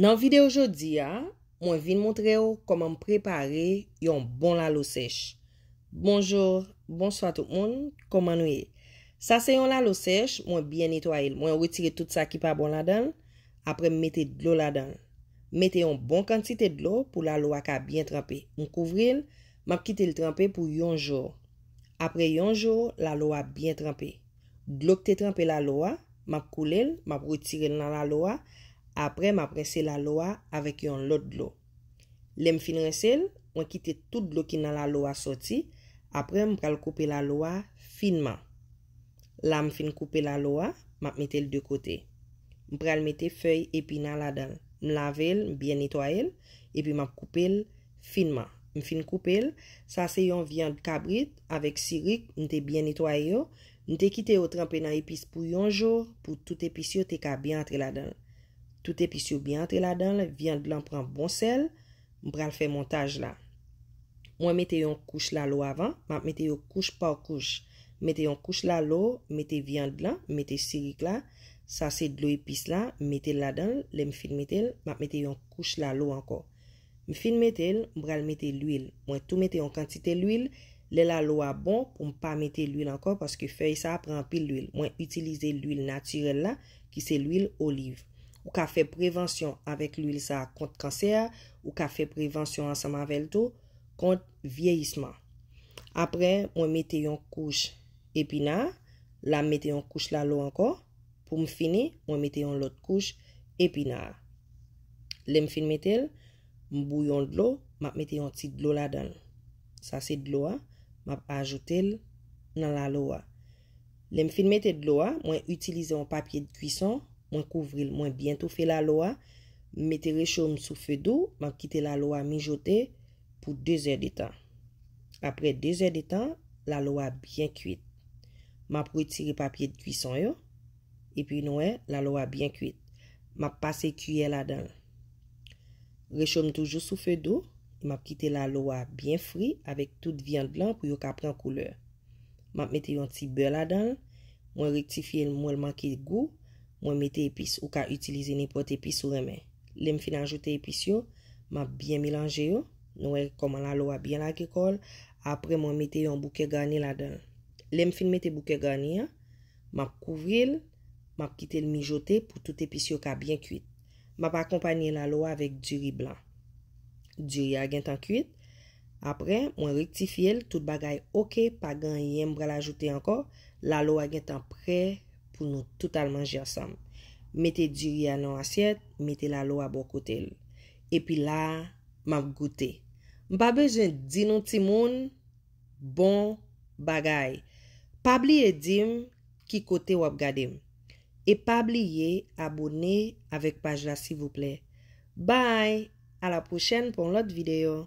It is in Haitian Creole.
Nan videyo jodi ya, mwen vin montre yo koman mprepare yon bon lalo sech. Bonjour, bonsoit tout moun, koman nou e? Sa se yon lalo sech, mwen byen nitoa el. Mwen wetire tout sa ki pa bon la dan, apre mwete dlo la dan. Mwete yon bon kantite dlo pou lalo a ka byen trampi. Mwen kouvri el, map kite l trampi pou yon jor. Apre yon jor, lalo a byen trampi. Dlo kete trampi lalo a, map koule el, map wetire l na lalo a, apre m apre se la loa avek yon lot lo. Le m fin resell, m wakite tout lo ki nan la loa soti, apre m pral koupe la loa finman. La m fin koupe la loa, m ap metel de kote. M pral metel fey epina la den. M lavel, m bien nitoa el, epi m ap koupe el finman. M fin koupe el, sa se yon viand kabrit, avek sirik, m te bien nitoa yo, m te kite o trampenan epis pou yon jor, pou tout epis yo te ka bientre la den. Tout episyou biyantre la dan, viyant blan pran bon sel, mbra l fè montaj la. Mwen metè yon kouch la lo avan, mwen metè yon kouch pa kouch. Metè yon kouch la lo, metè viyant blan, metè sirik la, sa se dlo epis la, metè la dan, le mfin metè l, mwen metè yon kouch la lo anko. Mfin metè l, mbral metè l uil. Mwen tou metè yon kantite l uil, le la lo a bon pou mpa metè l uil anko, paske fèy sa pran pil l uil. Mwen utilize l uil natyrel la, ki se l uil oliv. Ou ka fe prevensyon avek l'uil sa kont kanser. Ou ka fe prevensyon an sa mavel tou kont vieyisman. Apre, mwen mete yon kouche epina. La mwete yon kouche la lo ankon. Pou mw fini, mwen mete yon lot kouche epina. Le m fin metel, m bouyon d'lo, m ap mete yon tit d'lo la dan. Sa sit d'lo a, m ap ajote l nan la lo a. Le m fin metel d'lo a, mwen utilize yon papye de kuison. Mwen kouvril mwen bientou fe la loa. Mete rechoum sou fe dou. Mwen kite la loa mi jote pou 2 er de tan. Apre 2 er de tan, la loa bie kuit. Mwen proutiri papye de kuisan yo. E pi nouen, la loa bie kuit. Mwen pase kuyen la dan. Rechoum toujou sou fe dou. Mwen kite la loa bie fri. Awek tout vyan blan pou yo kapran kouleur. Mwen mete yon ti be la dan. Mwen rektifiye mwen manke gou. Mwen mette epis ou ka utilize nipot epis ou remen. Lem fin anjote episyon, map byen milanje yo, nou e koman lalowa byen la kekol, apre mwen mette yon bouke gani la den. Lem fin mette bouke gani ya, map kouvril, map kite lmijote pou tout episyon ka byen kuit. Map akompanyen lalowa avek di ri blan. Di ri agen tan kuit, apre mwen rektifil, tout bagay okey, pa gen yem bral ajote anko, lalowa gen tan prey pou nou totalman jasam. Mete djiri anon asyet, mete la lo wab bon wakotel. Epi la, mab gote. Mbabe, jen di nou ti moun, bon bagay. Pabliye dim, ki kote wab gadem. E pabliye abone avek pajla, si vople. Bay! A la pochene pou an lot videyo.